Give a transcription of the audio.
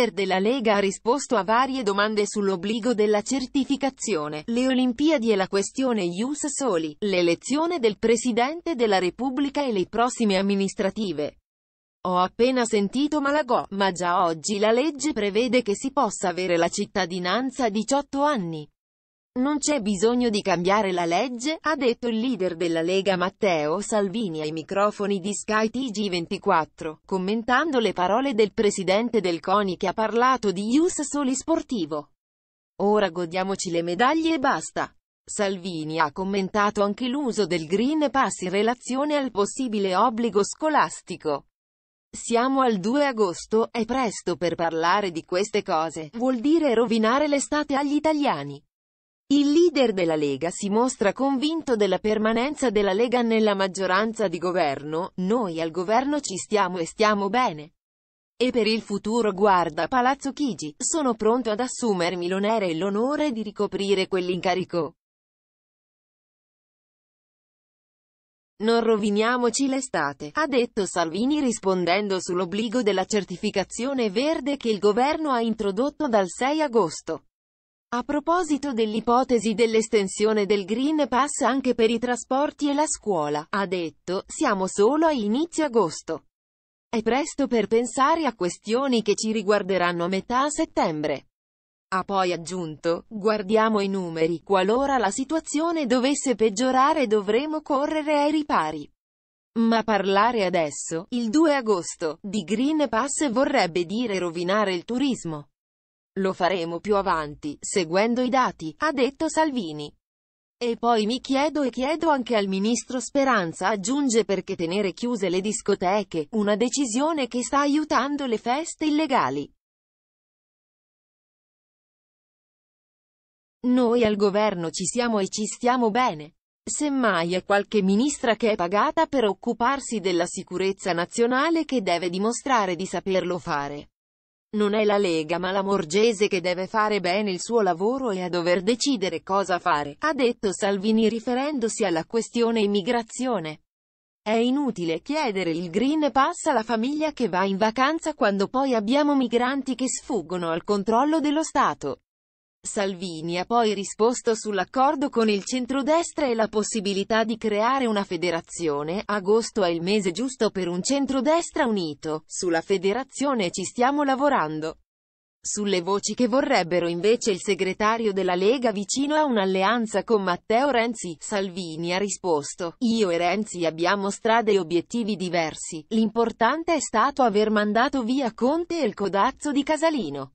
leader della Lega ha risposto a varie domande sull'obbligo della certificazione, le Olimpiadi e la questione Ius Soli, l'elezione del Presidente della Repubblica e le prossime amministrative. Ho appena sentito Malagò, ma già oggi la legge prevede che si possa avere la cittadinanza a 18 anni. Non c'è bisogno di cambiare la legge, ha detto il leader della Lega Matteo Salvini ai microfoni di Sky Tg24, commentando le parole del presidente del CONI che ha parlato di Ius Soli Sportivo. Ora godiamoci le medaglie e basta. Salvini ha commentato anche l'uso del Green Pass in relazione al possibile obbligo scolastico. Siamo al 2 agosto, è presto per parlare di queste cose, vuol dire rovinare l'estate agli italiani. Il leader della Lega si mostra convinto della permanenza della Lega nella maggioranza di governo, noi al governo ci stiamo e stiamo bene. E per il futuro guarda Palazzo Chigi, sono pronto ad assumermi l'onere e l'onore di ricoprire quell'incarico. Non roviniamoci l'estate, ha detto Salvini rispondendo sull'obbligo della certificazione verde che il governo ha introdotto dal 6 agosto. A proposito dell'ipotesi dell'estensione del Green Pass anche per i trasporti e la scuola, ha detto, siamo solo a inizio agosto. È presto per pensare a questioni che ci riguarderanno a metà settembre. Ha poi aggiunto, guardiamo i numeri, qualora la situazione dovesse peggiorare dovremo correre ai ripari. Ma parlare adesso, il 2 agosto, di Green Pass vorrebbe dire rovinare il turismo. Lo faremo più avanti, seguendo i dati, ha detto Salvini. E poi mi chiedo e chiedo anche al ministro Speranza aggiunge perché tenere chiuse le discoteche, una decisione che sta aiutando le feste illegali. Noi al governo ci siamo e ci stiamo bene. Semmai è qualche ministra che è pagata per occuparsi della sicurezza nazionale che deve dimostrare di saperlo fare. Non è la Lega ma la Morgese che deve fare bene il suo lavoro e a dover decidere cosa fare, ha detto Salvini riferendosi alla questione immigrazione. È inutile chiedere il Green Pass alla famiglia che va in vacanza quando poi abbiamo migranti che sfuggono al controllo dello Stato. Salvini ha poi risposto sull'accordo con il centrodestra e la possibilità di creare una federazione, agosto è il mese giusto per un centrodestra unito, sulla federazione ci stiamo lavorando. Sulle voci che vorrebbero invece il segretario della Lega vicino a un'alleanza con Matteo Renzi, Salvini ha risposto, io e Renzi abbiamo strade e obiettivi diversi, l'importante è stato aver mandato via Conte e il codazzo di Casalino.